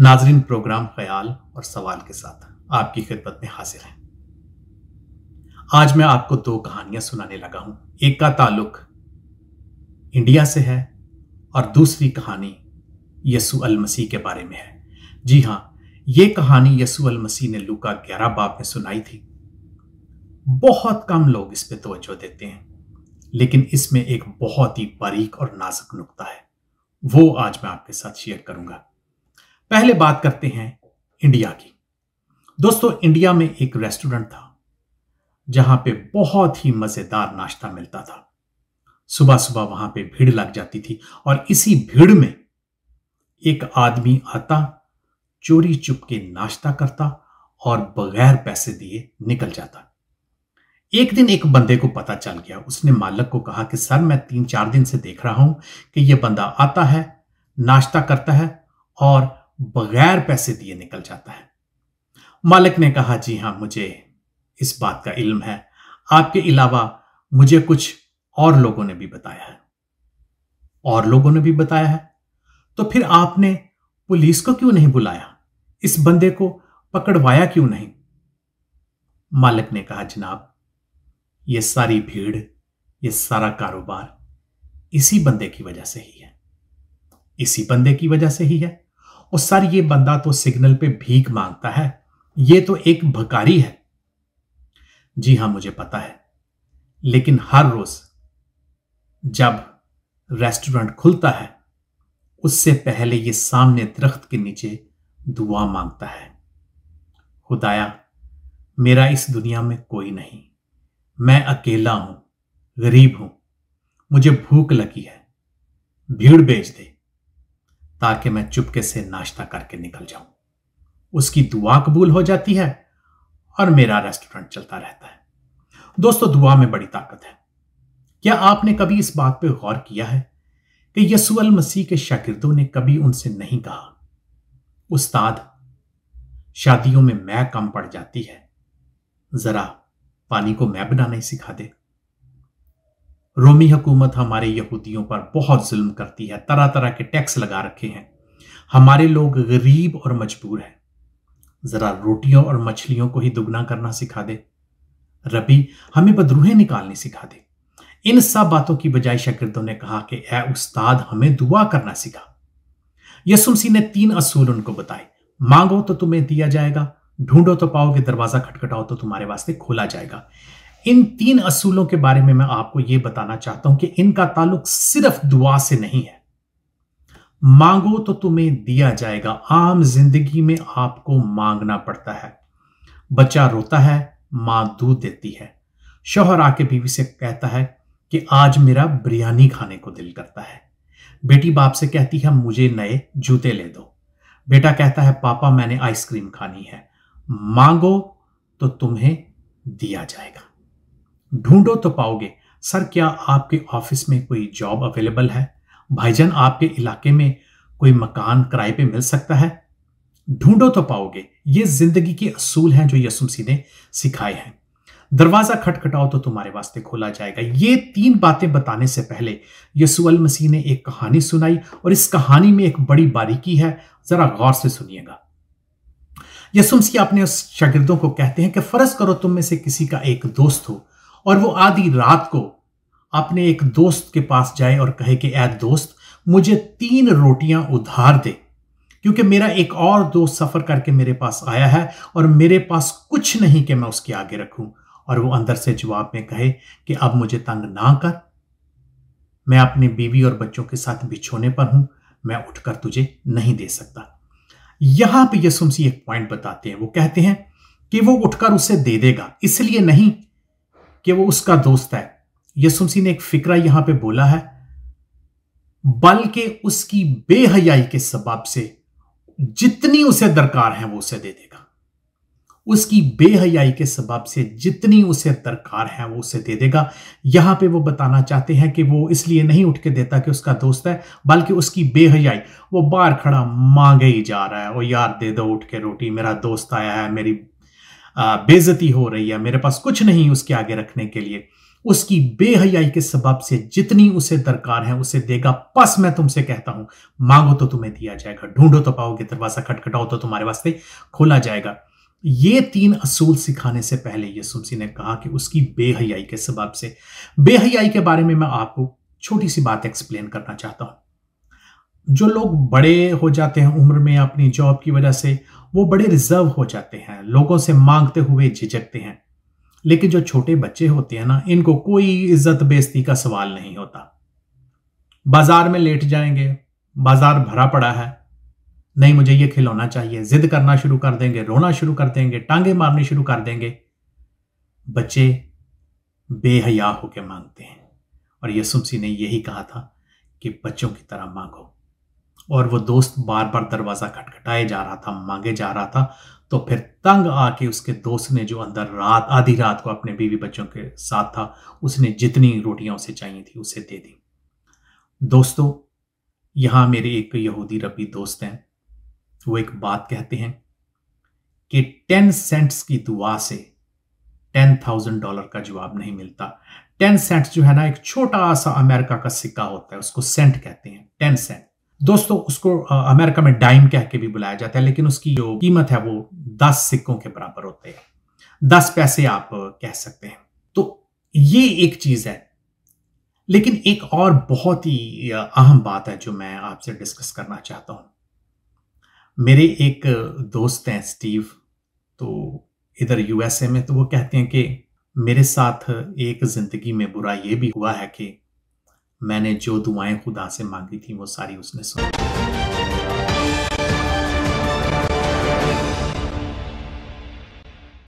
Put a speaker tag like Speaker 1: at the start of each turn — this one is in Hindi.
Speaker 1: नाजरीन प्रोग्राम ख्याल और सवाल के साथ आपकी खिदमत में हाजिर है आज मैं आपको दो कहानियां सुनाने लगा हूं एक का ताल्लुक इंडिया से है और दूसरी कहानी यसु अल मसीह के बारे में है जी हाँ ये कहानी यसु अल मसीह ने लूका ग्यारह बाप में सुनाई थी बहुत कम लोग इस पर तोज्जो देते हैं लेकिन इसमें एक बहुत ही बारीक और नाजुक नुकता है वो आज मैं आपके साथ शेयर करूंगा पहले बात करते हैं इंडिया की दोस्तों इंडिया में एक रेस्टोरेंट था जहां पे बहुत ही मजेदार नाश्ता मिलता था सुबह सुबह वहां पे भीड़ लग जाती थी और इसी भीड़ में एक आदमी आता चोरी चुपके नाश्ता करता और बगैर पैसे दिए निकल जाता एक दिन एक बंदे को पता चल गया उसने मालक को कहा कि सर मैं तीन चार दिन से देख रहा हूं कि यह बंदा आता है नाश्ता करता है और बगैर पैसे दिए निकल जाता है मालिक ने कहा जी हां मुझे इस बात का इल्म है आपके अलावा मुझे कुछ और लोगों ने भी बताया है और लोगों ने भी बताया है तो फिर आपने पुलिस को क्यों नहीं बुलाया इस बंदे को पकड़वाया क्यों नहीं मालिक ने कहा जनाब ये सारी भीड़ ये सारा कारोबार इसी बंदे की वजह से ही है इसी बंदे की वजह से ही है और सर ये बंदा तो सिग्नल पे भीख मांगता है ये तो एक भकारी है जी हां मुझे पता है लेकिन हर रोज जब रेस्टोरेंट खुलता है उससे पहले ये सामने दरख्त के नीचे दुआ मांगता है खुदाया मेरा इस दुनिया में कोई नहीं मैं अकेला हूं गरीब हूं मुझे भूख लगी है भीड़ बेच दे ताकि मैं चुपके से नाश्ता करके निकल जाऊं उसकी दुआ कबूल हो जाती है और मेरा रेस्टोरेंट चलता रहता है दोस्तों दुआ में बड़ी ताकत है क्या आपने कभी इस बात पर गौर किया है कि यसुअल मसीह के शागिर्दों ने कभी उनसे नहीं कहा उस्ताद शादियों में मैं कम पड़ जाती है जरा पानी को मैं बनाना ही सिखा दे रोमी हुकूमत हमारे यहूदियों पर बहुत जुल्म करती है तरह तरह के टैक्स लगा रखे हैं हमारे लोग गरीब और मजबूर हैं ज़रा रोटियों और मछलियों को ही दुगना करना सिखा दे रबी हमें बदरूहें निकालनी सिखा दे इन सब बातों की बजाय शकर्दों ने कहा कि ए उस्ताद हमें दुआ करना सिखा यसुमसी ने तीन असूल उनको बताए मांगो तो तुम्हें दिया जाएगा ढूंढो तो पाओगे दरवाजा खटखटाओ तो तुम्हारे वास्ते खोला जाएगा इन तीन असूलों के बारे में मैं आपको यह बताना चाहता हूं कि इनका ताल्लुक सिर्फ दुआ से नहीं है मांगो तो तुम्हें दिया जाएगा आम जिंदगी में आपको मांगना पड़ता है बच्चा रोता है मां दूध देती है शोहर आके बीवी से कहता है कि आज मेरा बिरयानी खाने को दिल करता है बेटी बाप से कहती है मुझे नए जूते ले दो बेटा कहता है पापा मैंने आइसक्रीम खानी है मांगो तो तुम्हें दिया जाएगा ढूंढो तो पाओगे सर क्या आपके ऑफिस में कोई जॉब अवेलेबल है भाईजान आपके इलाके में कोई मकान किराए पे मिल सकता है ढूंढो तो पाओगे ये जिंदगी के असूल हैं जो यसुम मसीह ने सिखाए हैं दरवाजा खटखटाओ तो तुम्हारे वास्ते खोला जाएगा ये तीन बातें बताने से पहले यसुअल मसीह ने एक कहानी सुनाई और इस कहानी में एक बड़ी बारीकी है जरा गौर से सुनिएगा यसुम मसीह अपने उस शागिर्दों को कहते हैं कि फर्ज करो तुम में से किसी का एक दोस्त हो और वो आधी रात को अपने एक दोस्त के पास जाए और कहे कि ऐ दोस्त मुझे तीन रोटियां उधार दे क्योंकि मेरा एक और दोस्त सफर करके मेरे पास आया है और मेरे पास कुछ नहीं कि मैं उसके आगे रखूं और वो अंदर से जवाब में कहे कि अब मुझे तंग ना कर मैं अपनी बीवी और बच्चों के साथ बिछोने पर हूं मैं उठकर तुझे नहीं दे सकता यहां पे यसुमसी एक पॉइंट बताते हैं वो कहते हैं कि वो उठकर उसे दे देगा इसलिए नहीं कि वो उसका दोस्त है यसुमसी ने एक फिक्रा यहां पे बोला है बल्कि उसकी बेहयाई के सबाब से जितनी उसे दरकार है वो उसे दे देगा उसकी बेहयाई के सबाब से जितनी उसे दरकार है वो उसे दे देगा यहां पे वो बताना चाहते हैं कि वो इसलिए नहीं उठ के देता कि उसका दोस्त है बल्कि उसकी बेहयाई वो बाहर खड़ा मांगे ही जा रहा है वो यार दे दो उठ के रोटी मेरा दोस्त आया है मेरी बेजती हो रही है मेरे पास कुछ नहीं उसके आगे रखने के लिए उसकी बेहयाई के सबब से जितनी उसे दरकार है उसे देगा बस मैं तुमसे कहता हूं मांगो तो तुम्हें दिया जाएगा ढूंढो तो पाओगे दरवाजा खटखटाओ तो तुम्हारे वास्ते खोला जाएगा ये तीन असूल सिखाने से पहले ये सुमसी ने कहा कि उसकी बेहयाई के सबब से बेहयाई के बारे में मैं आपको छोटी सी बात एक्सप्लेन करना चाहता हूं जो लोग बड़े हो जाते हैं उम्र में अपनी जॉब की वजह से वो बड़े रिजर्व हो जाते हैं लोगों से मांगते हुए झिझकते हैं लेकिन जो छोटे बच्चे होते हैं ना इनको कोई इज्जत बेजती का सवाल नहीं होता बाजार में लेट जाएंगे बाजार भरा पड़ा है नहीं मुझे ये खिलौना चाहिए जिद करना शुरू कर देंगे रोना शुरू कर देंगे टांगे मारने शुरू कर देंगे बच्चे बेहया होकर मांगते हैं और यसुमसी ने यही कहा था कि बच्चों की तरह मांगो और वो दोस्त बार बार दरवाज़ा खटखटाए जा रहा था मांगे जा रहा था तो फिर तंग आके उसके दोस्त ने जो अंदर रात आधी रात को अपने बीवी बच्चों के साथ था उसने जितनी रोटियां उसे चाहिए थी उसे दे दी दोस्तों यहां मेरे एक यहूदी रबी दोस्त हैं वो एक बात कहते हैं कि टेन सेंट्स की दुआ से टेन थाउजेंड डॉलर का जवाब नहीं मिलता टेन सेंट जो है ना एक छोटा सा अमेरिका का सिक्का होता है उसको सेंट कहते हैं टेन सेंट दोस्तों उसको अमेरिका में डाइम कह के भी बुलाया जाता है लेकिन उसकी जो कीमत है वो दस सिक्कों के बराबर होते हैं दस पैसे आप कह सकते हैं तो ये एक चीज है लेकिन एक और बहुत ही अहम बात है जो मैं आपसे डिस्कस करना चाहता हूं मेरे एक दोस्त हैं स्टीव तो इधर यूएसए में तो वो कहते हैं कि मेरे साथ एक जिंदगी में बुरा ये भी हुआ है कि मैंने जो दुआएं खुदा से मांगी थी वो सारी उसने सुनी